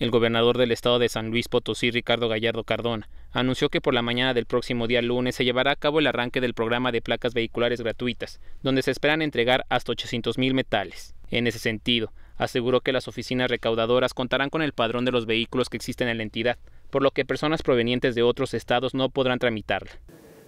El gobernador del estado de San Luis Potosí, Ricardo Gallardo Cardona, anunció que por la mañana del próximo día lunes se llevará a cabo el arranque del programa de placas vehiculares gratuitas, donde se esperan entregar hasta 800 mil metales. En ese sentido, aseguró que las oficinas recaudadoras contarán con el padrón de los vehículos que existen en la entidad, por lo que personas provenientes de otros estados no podrán tramitarla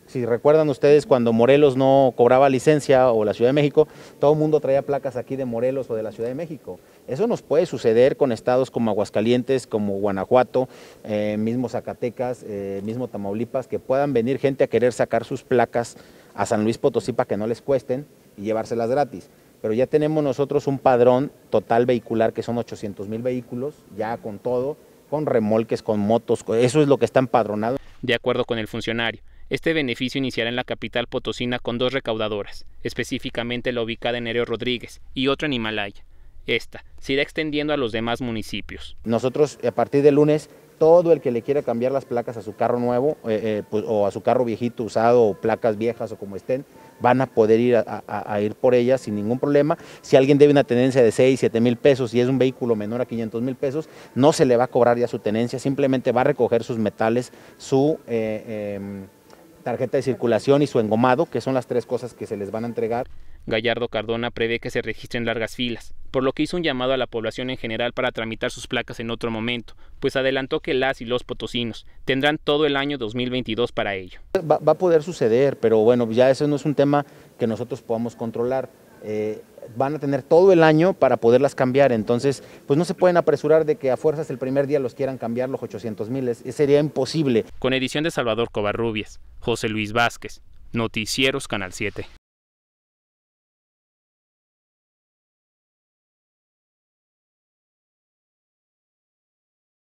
si recuerdan ustedes, cuando Morelos no cobraba licencia o la Ciudad de México, todo el mundo traía placas aquí de Morelos o de la Ciudad de México. Eso nos puede suceder con estados como Aguascalientes, como Guanajuato, eh, mismo Zacatecas, eh, mismo Tamaulipas, que puedan venir gente a querer sacar sus placas a San Luis Potosí para que no les cuesten y llevárselas gratis. Pero ya tenemos nosotros un padrón total vehicular que son 800 mil vehículos, ya con todo, con remolques, con motos, eso es lo que está empadronado. De acuerdo con el funcionario, este beneficio iniciará en la capital potosina con dos recaudadoras, específicamente la ubicada en Ereo Rodríguez y otra en Himalaya. Esta se irá extendiendo a los demás municipios. Nosotros a partir del lunes, todo el que le quiera cambiar las placas a su carro nuevo eh, eh, pues, o a su carro viejito usado o placas viejas o como estén, van a poder ir a, ir por ellas sin ningún problema. Si alguien debe una tenencia de 6, 7 mil pesos y es un vehículo menor a 500 mil pesos, no se le va a cobrar ya su tenencia, simplemente va a recoger sus metales, su... Eh, em, tarjeta de circulación y su engomado, que son las tres cosas que se les van a entregar. Gallardo Cardona prevé que se registren largas filas, por lo que hizo un llamado a la población en general para tramitar sus placas en otro momento, pues adelantó que las y los potosinos tendrán todo el año 2022 para ello. Va, va a poder suceder, pero bueno, ya eso no es un tema que nosotros podamos controlar. Eh, van a tener todo el año para poderlas cambiar. Entonces, pues no se pueden apresurar de que a fuerzas el primer día los quieran cambiar los 800 Sería imposible. Con edición de Salvador Covarrubias, José Luis Vázquez, Noticieros Canal 7.